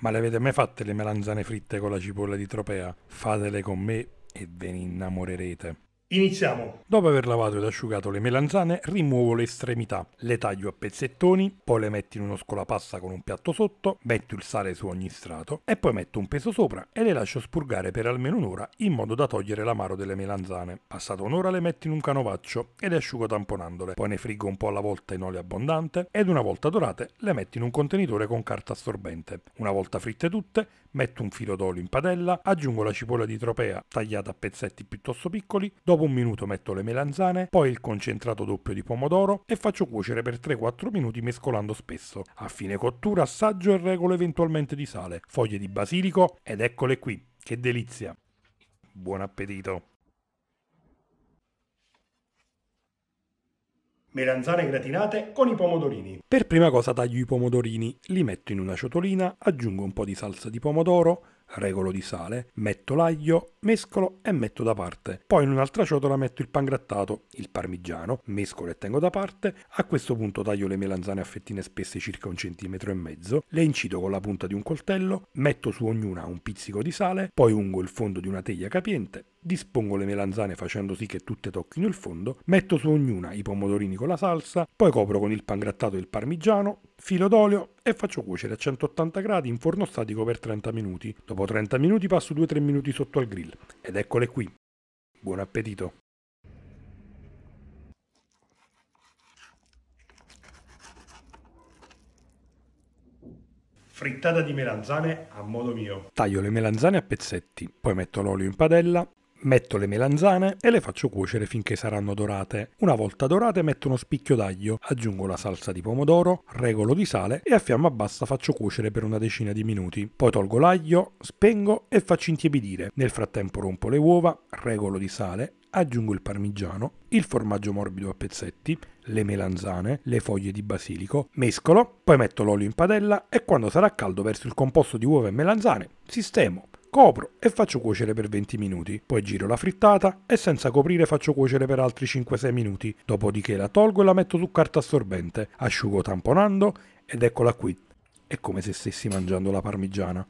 Ma le avete mai fatte le melanzane fritte con la cipolla di Tropea? Fatele con me e ve ne innamorerete. Iniziamo. Dopo aver lavato ed asciugato le melanzane, rimuovo le estremità, le taglio a pezzettoni, poi le metto in uno scolapasta con un piatto sotto, metto il sale su ogni strato e poi metto un peso sopra e le lascio spurgare per almeno un'ora in modo da togliere l'amaro delle melanzane. Passata un'ora le metto in un canovaccio e le asciugo tamponandole, poi ne friggo un po' alla volta in olio abbondante ed una volta dorate le metto in un contenitore con carta assorbente. Una volta fritte tutte, metto un filo d'olio in padella, aggiungo la cipolla di tropea tagliata a pezzetti piuttosto piccoli, dopo Dopo un minuto metto le melanzane, poi il concentrato doppio di pomodoro e faccio cuocere per 3-4 minuti mescolando spesso. A fine cottura assaggio e regolo eventualmente di sale, foglie di basilico ed eccole qui. Che delizia! Buon appetito! melanzane gratinate con i pomodorini. Per prima cosa taglio i pomodorini, li metto in una ciotolina, aggiungo un po' di salsa di pomodoro, regolo di sale, metto l'aglio mescolo e metto da parte. Poi in un'altra ciotola metto il pangrattato, il parmigiano, mescolo e tengo da parte. A questo punto taglio le melanzane a fettine spesse circa un centimetro e mezzo, le incido con la punta di un coltello, metto su ognuna un pizzico di sale, poi ungo il fondo di una teglia capiente, dispongo le melanzane facendo sì che tutte tocchino il fondo, metto su ognuna i pomodorini con la salsa, poi copro con il pangrattato e il parmigiano, filo d'olio e faccio cuocere a 180 gradi in forno statico per 30 minuti. Dopo 30 minuti passo 2-3 minuti sotto al grill Hill. Ed eccole qui. Buon appetito! Frittata di melanzane a modo mio. Taglio le melanzane a pezzetti, poi metto l'olio in padella Metto le melanzane e le faccio cuocere finché saranno dorate. Una volta dorate metto uno spicchio d'aglio, aggiungo la salsa di pomodoro, regolo di sale e a fiamma bassa faccio cuocere per una decina di minuti. Poi tolgo l'aglio, spengo e faccio intiepidire. Nel frattempo rompo le uova, regolo di sale, aggiungo il parmigiano, il formaggio morbido a pezzetti, le melanzane, le foglie di basilico, mescolo, poi metto l'olio in padella e quando sarà caldo verso il composto di uova e melanzane, sistemo. Copro e faccio cuocere per 20 minuti, poi giro la frittata e senza coprire faccio cuocere per altri 5-6 minuti, dopodiché la tolgo e la metto su carta assorbente, asciugo tamponando ed eccola qui. È come se stessi mangiando la parmigiana.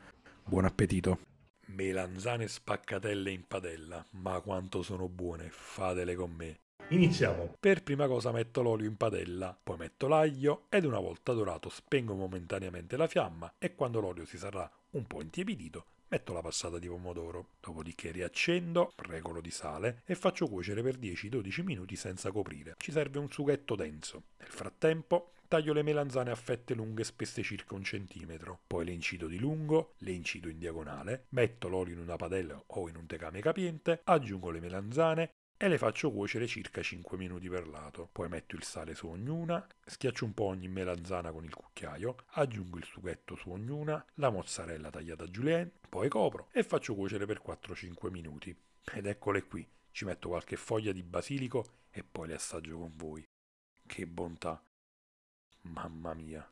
Buon appetito! Melanzane spaccatelle in padella, ma quanto sono buone, fatele con me! Iniziamo! Per prima cosa metto l'olio in padella, poi metto l'aglio ed una volta dorato spengo momentaneamente la fiamma e quando l'olio si sarà un po' intiepidito Metto la passata di pomodoro, dopodiché riaccendo, regolo di sale e faccio cuocere per 10-12 minuti senza coprire. Ci serve un sughetto denso. Nel frattempo taglio le melanzane a fette lunghe spesse circa un centimetro, poi le incido di lungo, le incido in diagonale, metto l'olio in una padella o in un tegame capiente, aggiungo le melanzane e le faccio cuocere circa 5 minuti per lato. Poi metto il sale su ognuna, schiaccio un po' ogni melanzana con il cucchiaio, aggiungo il sughetto su ognuna, la mozzarella tagliata a julienne, poi copro e faccio cuocere per 4-5 minuti. Ed eccole qui, ci metto qualche foglia di basilico e poi le assaggio con voi. Che bontà! Mamma mia!